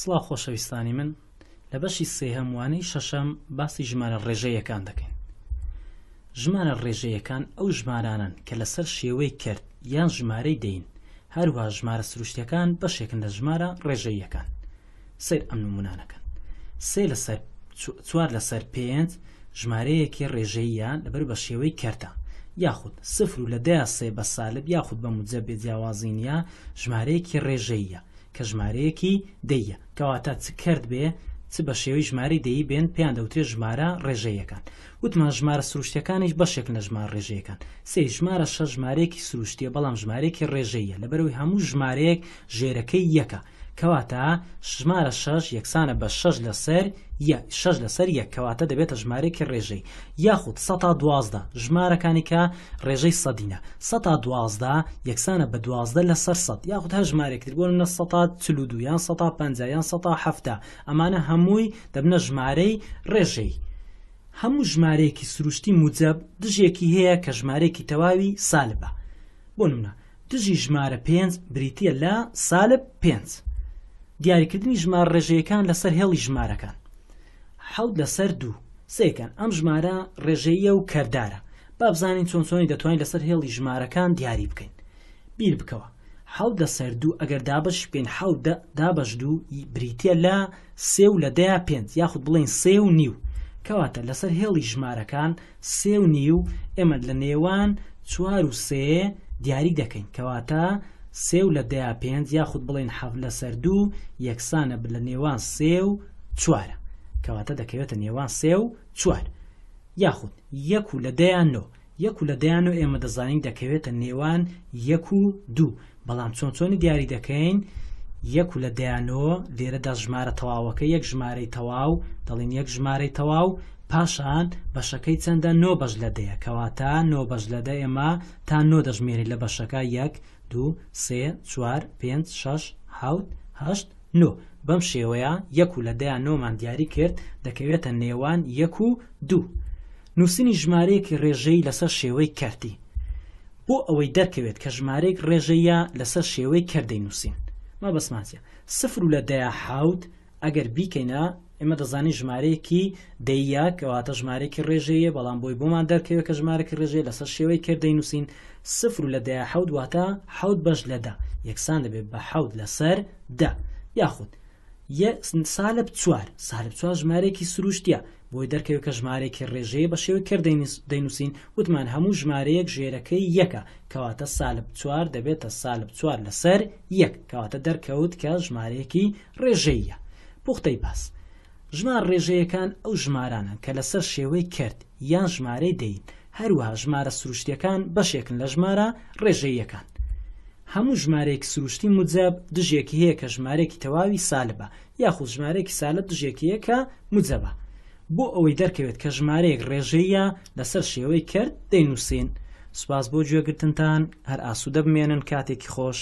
سڵا خۆشەویستانی من لە بەشی سێهەموانەی شەشەم باسی ژمارە ڕێژەیەکان دەکەین ژمارە ڕێژەیەکان ئەو ژمارانن کە لەسەر شێوەی کرد یان ژمارەی دەین هەروە ژمارە سروشتەکان بەشێکن لە ژمارە ڕێژەیەکان سیر ئەم نمونانەکەن سێ لەسەر چوار لەسەر پێنج ژمارەیەکی ڕێژەییان لەبەر بە شێوەی کەرتە یاخود سفر و لە دیا سێ بە سالب یاخود بە موجە بێ جیاوازینە ژمارەیەکی ڕێژەیە کە ژمارەیەکی دەیە کەواتە چ کرد بێ چ بە شێوەی ژماری دەی بێن پێیان دەوترێت ژمارە ڕێژەیەکان وتمان ژمارە سروشتەکانیش بەشێک لە ژمار ڕێژەیەکان سێ ژمارە شە ژمارەیەکی سروشتیە بەڵام ژمارەیەکی ڕێژەیە لەبەرەوەی هەموو ژمارەیەک ژێرەکەی یەکە کەواتە ژمارە شەش یەکسانە بە شەش لەسەر شش لەسەر یەکەواتە دەبێتە ژمارەێکی ڕێژەی یاخود سە دوازدە ژمارەکانی کە ڕێژەی سەدینە سە دوازدە یەکسانە بە دوازدە لەسەر سەد یاخود هە ژمارێکتر بۆنە سە چلودویان سە پنجیان سە هەفتە ئەمانە هەمووی دەبنە ژمارەی ڕێژەی. هەموو ژمارەیەکی سروشتی موجب دژێکی هەیە کە ژمارەیەکی تەواوی سالبە بۆ نمونە دژی ژمارە پێنج بریتە لە سالب پێنج دیاریکردنی ژمار ڕێژەیەکان لەسەر هێڵی ژمارەکان حەوت لەسەر دوو سێکەن ئەم ژمارە ڕێژەیە و کەردارە بابزانین چۆن چۆنی دەتوانین لەسەر هێڵی ژمارەکان دیاری بکەین بیر بکەوە حەوت لەسەر دوو ئەگەر دابش پێین حەوت دابش دوو بریتە لە سێ و لە دەیا پێنج یاخود بڵین سێ و نیو کەواتە لەسەر هێڵی ژمارەکان سێ و نیو ئێمە لە نێوان چوار و سێ دیاری دەکەین کەواتە سێ و لە دەیا پێنج یاخود بڵێن حەف لە سەر دوو یەکسانە لە نێوان سێ و چوارە کەواتە دەکەوێتە نێوان سێ و چوار یاخود یەک و لە دەیان نۆ یەک و لە دەیان و ئێمە دەزانین دەکەوێتە نێوان یەک و دوو بەڵام چۆن چۆنی دیاری دەکەین یەک و لە دەیانەوە لێرەدا ژمارە تەواوەکە یەک ژمارەی تەواو دەڵین یەک ژمارەی تەواو پاشان بەشەکەی چەندە نۆ بەش لە دەیە کەواتە نۆ بەش لەدە ئێمە تا نۆ دەژمێری لە بەشەکە یەک دو سێ چوار پێنج شش حوت هەشت نۆ بەم شێوەیە یەک و لە دەیان نۆمان دیاری کرد دەکەوێتە نێوان یەک و دوو نووسنی ژمارەیەکی ڕێژەی لەسەر شێوەی کردی بۆ ئەوەی دەرکەوێت کە ژمارەیەک ڕێژەیە لەسەر شێوەی کردەی نووسین ما بەسمماچە سفر و لە دەیە حوت ئەگەر بیکەینە ئێمە دەزانی ژمارەیەکی دەیە کەواتە ژمارێکی ڕێژەیە بەڵام بۆی بۆمان دەرکەوێت کە ژمارەی ڕێژێ لەسەر شێوەی کردەی نووسین سفر و لە دەیە حوت واتە حوت بەش لەدا یەکسان دەبێت بە حوت لەسەر دا یاخود یە سالە بچوار سالە بچوار ژمارێکی سروشتیە بۆی دەرکەوێت کە ژمارێکی ڕێژەیە بە شێوە کرد دەینووسین وتمان هەموو ژمارەیەک ژێرەکەی یەکە کەواتە سالە بچوار دەبێتە سالە بچوار لەسەر یەک کەواتە دەرکەوت کە ژمارەیەکی ڕێژەیە پوختەی باس ژمار ڕێژەیەکان ئەو ژمارانە کە لەسەر شێوەی کرد یان ژمارەی دەین هەروەها ژمارە سروشتیەکان بەشێکن لە ژمارە ڕێژەیەکان هەموو ژمارەیەک سروشتی مجاب دژێکی هەیە کە ژمارەێکی تەواوی سالبە یاخود ژمارەێکی سالب دژێکی یەکە مجەبە بۆ ئەوەی دەرکەوێت کە ژمارەیەک ڕێژەیە لەسەر شێوەی کرد دەینووسین سوپاس بۆ گوێگرتنتان هەر ئاسوودە بمێنن کاتێکی خۆش